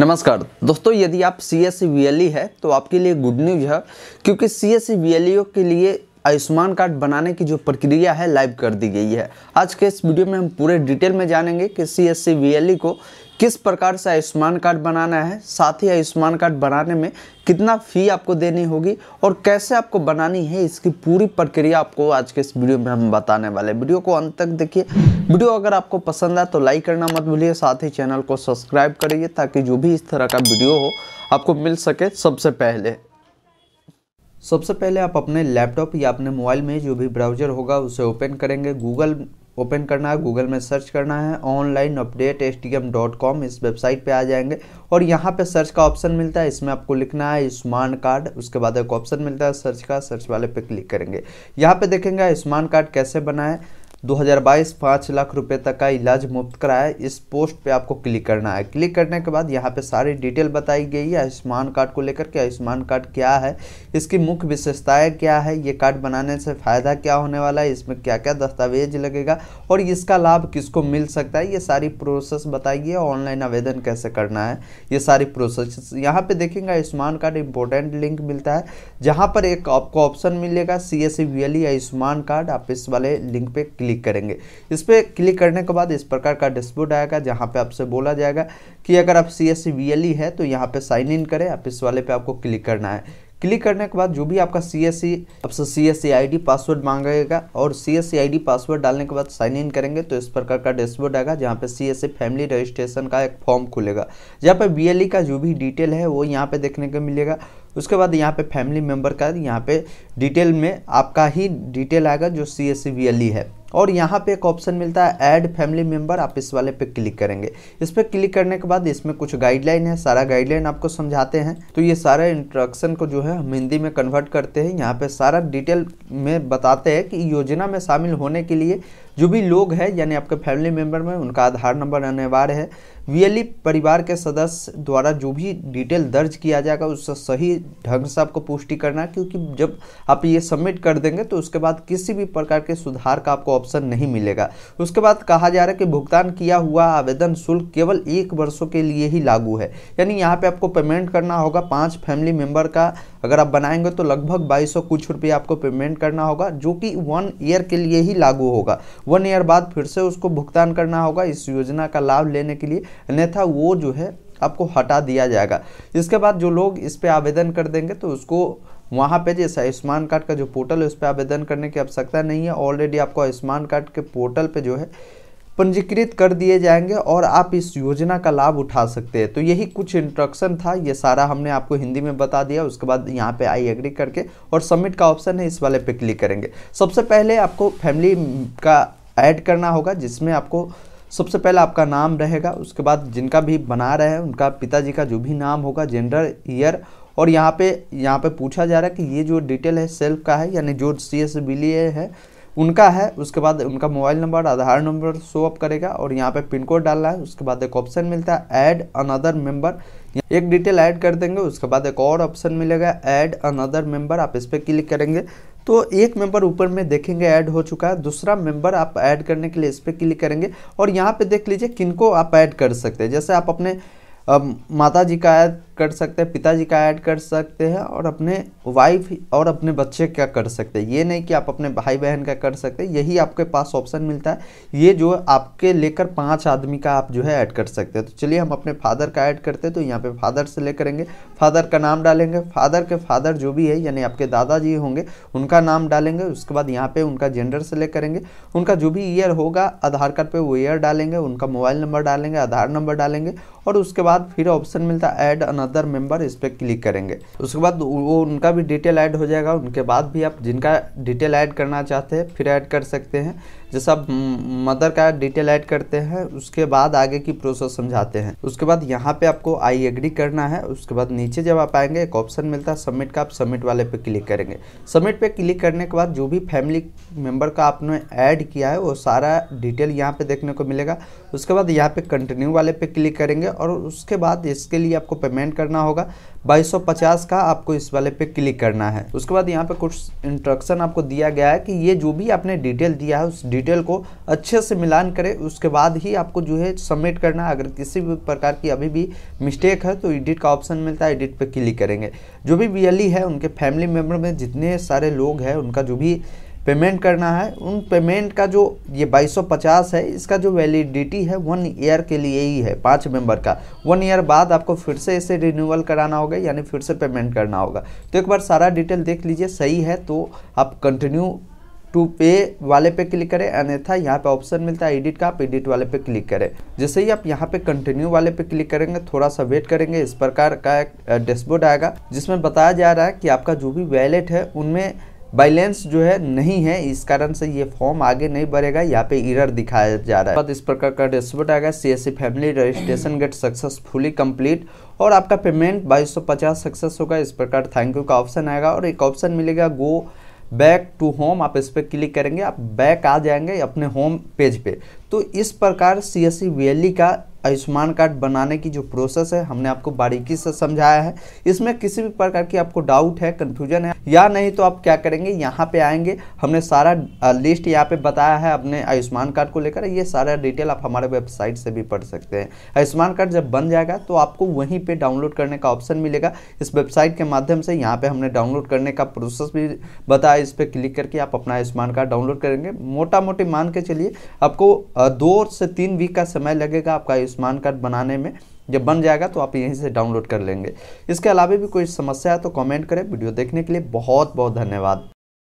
नमस्कार दोस्तों यदि आप सी एस e e है तो आपके लिए गुड न्यूज है क्योंकि सी एस e के लिए आयुष्मान कार्ड बनाने की जो प्रक्रिया है लाइव कर दी गई है आज के इस वीडियो में हम पूरे डिटेल में जानेंगे कि सी एस e को किस प्रकार से आयुष्मान कार्ड बनाना है साथ ही आयुष्मान कार्ड बनाने में कितना फ़ी आपको देनी होगी और कैसे आपको बनानी है इसकी पूरी प्रक्रिया आपको आज के इस वीडियो में हम बताने वाले हैं वीडियो को अंत तक देखिए वीडियो अगर आपको पसंद आए तो लाइक करना मत भूलिए साथ ही चैनल को सब्सक्राइब करिए ताकि जो भी इस तरह का वीडियो हो आपको मिल सके सबसे पहले सबसे पहले आप अपने लैपटॉप या अपने मोबाइल में जो भी ब्राउजर होगा उसे ओपन करेंगे गूगल ओपन करना है गूगल में सर्च करना है online update S T M dot com इस वेबसाइट पे आ जाएंगे और यहाँ पे सर्च का ऑप्शन मिलता है इसमें आपको लिखना है स्मार्ट कार्ड उसके बाद एक ऑप्शन मिलता है सर्च का सर्च वाले पे क्लिक करेंगे यहाँ पे देखेंगे स्मार्ट कार्ड कैसे बनाए 2022 पाँच लाख रुपए तक का इलाज मुफ्त कराया इस पोस्ट पे आपको क्लिक करना है क्लिक करने के बाद यहाँ पे सारी डिटेल बताई गई है आयुष्मान कार्ड को लेकर के आयुष्मान कार्ड क्या है इसकी मुख्य विशेषताएं क्या है ये कार्ड बनाने से फ़ायदा क्या होने वाला है इसमें क्या क्या दस्तावेज लगेगा और इसका लाभ किसको मिल सकता है ये सारी प्रोसेस बताइए ऑनलाइन आवेदन कैसे करना है ये सारी प्रोसेस यहाँ पर देखेंगे आयुष्मान कार्ड इंपॉर्टेंट लिंक मिलता है जहाँ पर एक आपको ऑप्शन मिलेगा सी एस आयुष्मान कार्ड आप इस वाले लिंक पर क्लिक करेंगे इस पर क्लिक करने के बाद इस प्रकार का डैशबोर्ड आएगा जहाँ पे आपसे बोला जाएगा कि अगर आप सी एस है तो यहाँ पे साइन इन करें आप इस वाले पे आपको क्लिक करना है क्लिक करने के बाद जो भी आपका सी एस सी आपसे C S C I D password मांगेगा और C S C I D password डालने के बाद साइन इन करेंगे तो इस प्रकार का डैशबोर्ड आएगा जहाँ पे C S C family registration का एक फॉर्म खुलेगा जहाँ पे बी एल ई का जो भी डिटेल है वो यहाँ पे देखने को मिलेगा उसके बाद यहाँ पे फैमिली मेम्बर का यहाँ पे डिटेल में आपका ही डिटेल आएगा जो सी एस सी एल ई है और यहाँ पे एक ऑप्शन मिलता है ऐड फैमिली मेंबर आप इस वाले पे क्लिक करेंगे इस पर क्लिक करने के बाद इसमें कुछ गाइडलाइन है सारा गाइडलाइन आपको समझाते हैं तो ये सारे इंट्रोडक्शन को जो है हम हिंदी में कन्वर्ट करते हैं यहाँ पर सारा डिटेल में बताते हैं कि योजना में शामिल होने के लिए जो भी लोग हैं यानी आपके फैमिली मेम्बर में उनका आधार नंबर अनिवार्य है वीएलई परिवार के सदस्य द्वारा जो भी डिटेल दर्ज किया जाएगा उससे सही ढंग से आपको पुष्टि करना है क्योंकि जब आप ये सबमिट कर देंगे तो उसके बाद किसी भी प्रकार के सुधार का आपको ऑप्शन नहीं मिलेगा उसके बाद कहा जा रहा है कि भुगतान किया हुआ आवेदन शुल्क केवल एक वर्षों के लिए ही लागू है यानी यहाँ पर आपको पेमेंट करना होगा पाँच फैमिली मेम्बर का अगर आप बनाएंगे तो लगभग 2200 कुछ रुपये आपको पेमेंट करना होगा जो कि वन ईयर के लिए ही लागू होगा वन ईयर बाद फिर से उसको भुगतान करना होगा इस योजना का लाभ लेने के लिए अन्यथा वो जो है आपको हटा दिया जाएगा इसके बाद जो लोग इस पर आवेदन कर देंगे तो उसको वहाँ पे जैसे आयुष्मान कार्ड का जो पोर्टल है उस पर आवेदन करने की आवश्यकता नहीं है ऑलरेडी आपको आयुष्मान कार्ड के पोर्टल पे जो है पंजीकृत कर दिए जाएंगे और आप इस योजना का लाभ उठा सकते हैं तो यही कुछ इंट्रोडक्शन था ये सारा हमने आपको हिंदी में बता दिया उसके बाद यहाँ पे आई एग्री करके और सबमिट का ऑप्शन है इस वाले पे क्लिक करेंगे सबसे पहले आपको फैमिली का ऐड करना होगा जिसमें आपको सबसे पहले आपका नाम रहेगा उसके बाद जिनका भी बना रहे हैं उनका पिताजी का जो भी नाम होगा जेंडर ईयर और यहाँ पे यहाँ पे पूछा जा रहा है कि ये जो डिटेल है सेल्फ का है यानी जो सी एस बी है उनका है उसके बाद उनका mobile number Aadhaar number show up करेगा और यहाँ पे पिन कोड डालना है उसके बाद एक ऑप्शन मिलता है ऐड अनदर मेंबर एक डिटेल ऐड कर देंगे उसके बाद एक और ऑप्शन मिलेगा ऐड अनदर मेंबर आप इस पर क्लिक करेंगे तो एक मेंबर ऊपर में देखेंगे ऐड हो चुका है दूसरा मेंबर आप ऐड करने के लिए इस पर क्लिक करेंगे और यहाँ पर देख लीजिए किनको आप ऐड कर सकते हैं जैसे आप अपने अब माता जी का ऐड कर सकते हैं पिताजी का ऐड कर सकते हैं और अपने वाइफ और अपने बच्चे का कर सकते हैं ये नहीं कि आप अपने भाई बहन का कर सकते यही आपके पास ऑप्शन मिलता है ये जो आपके लेकर पांच आदमी का आप जो है ऐड कर सकते हैं तो चलिए हम अपने फादर का ऐड करते हैं तो यहाँ पे फादर से ले करेंगे फादर का नाम डालेंगे फादर के फादर जो भी है यानी आपके दादाजी होंगे उनका नाम डालेंगे उसके बाद यहाँ पर उनका जेंडर से ले करेंगे उनका जो भी ईयर होगा आधार कार्ड पर वो ईयर डालेंगे उनका मोबाइल नंबर डालेंगे आधार नंबर डालेंगे और उसके बाद बाद फिर ऑप्शन मिलता है ऐड अनदर मेंबर इस पर क्लिक करेंगे उसके बाद वो उनका भी डिटेल ऐड हो जाएगा उनके बाद भी आप जिनका डिटेल ऐड करना चाहते हैं फिर ऐड कर सकते हैं ये सब मदर का डिटेल ऐड करते हैं उसके बाद आगे की प्रोसेस समझाते हैं उसके बाद यहाँ पे आपको आई एग्री करना है उसके बाद नीचे जब आप आएंगे एक ऑप्शन मिलता है सबमिट का आप सबमिट वाले पे क्लिक करेंगे सबमिट पे क्लिक करने के बाद जो भी फैमिली मेम्बर का आपने ऐड किया है वो सारा डिटेल यहाँ पे देखने को मिलेगा उसके बाद यहाँ पे कंटिन्यू वाले पे क्लिक करेंगे और उसके बाद इसके लिए आपको पेमेंट करना होगा बाईस का आपको इस वाले पे क्लिक करना है उसके बाद यहाँ पे कुछ इंस्ट्रक्शन आपको दिया गया है कि ये जो भी आपने डिटेल दिया है उस डिटेल को अच्छे से मिलान करें उसके बाद ही आपको जो है सबमिट करना अगर किसी भी प्रकार की अभी भी मिस्टेक है तो एडिट का ऑप्शन मिलता है एडिट पर क्लिक करेंगे जो भी बी है उनके फैमिली मेम्बर में जितने सारे लोग हैं उनका जो भी पेमेंट करना है उन पेमेंट का जो ये 2250 है इसका जो वैलिडिटी है वन ईयर के लिए ही है पाँच मेंबर का वन ईयर बाद आपको फिर से इसे रिन्यूअल कराना होगा यानी फिर से पेमेंट करना होगा तो एक बार सारा डिटेल देख लीजिए सही है तो आप कंटिन्यू टू पे वाले पे क्लिक करें अन्यथा यहाँ पे ऑप्शन मिलता है एडिट का आप एडिट वाले पे क्लिक करें जैसे ही आप यहाँ पे कंटिन्यू वाले पे क्लिक करेंगे थोड़ा सा वेट करेंगे इस प्रकार का एक डैशबोर्ड आएगा जिसमें बताया जा रहा है कि आपका जो भी वैलेट है उनमें बैलेंस जो है नहीं है इस कारण से ये फॉर्म आगे नहीं बढ़ेगा यहाँ पे इरर दिखाया जा रहा है बाद इस प्रकार का डैशबोर्ड आएगा C family registration get successfully complete और आपका पेमेंट बाईस सौ पचास सक्सेस होगा इस प्रकार थैंक यू का ऑप्शन आएगा और एक ऑप्शन मिलेगा गो बैक टू होम आप इस पर क्लिक करेंगे आप बैक आ जाएंगे अपने होम पेज पे तो इस प्रकार सी एस e e का आयुष्मान कार्ड बनाने की जो प्रोसेस है हमने आपको बारीकी से समझाया है इसमें किसी भी प्रकार की आपको डाउट है कन्फ्यूजन है या नहीं तो आप क्या करेंगे यहाँ पे आएंगे हमने सारा लिस्ट यहाँ पे बताया है अपने आयुष्मान कार्ड को लेकर ये सारा डिटेल आप हमारे वेबसाइट से भी पढ़ सकते हैं आयुष्मान कार्ड जब बन जाएगा तो आपको वहीं पर डाउनलोड करने का ऑप्शन मिलेगा इस वेबसाइट के माध्यम से यहाँ पर हमने डाउनलोड करने का प्रोसेस भी बताया इस पर क्लिक करके आप अपना आयुष्मान कार्ड डाउनलोड करेंगे मोटा मोटी मान के चलिए आपको दो से तीन वीक का समय लगेगा आपका आयुष्मान आयुष्मान कार्ड बनाने में जब बन जाएगा तो आप यहीं से डाउनलोड कर लेंगे इसके अलावा भी कोई समस्या है तो कमेंट करें वीडियो देखने के लिए बहुत बहुत धन्यवाद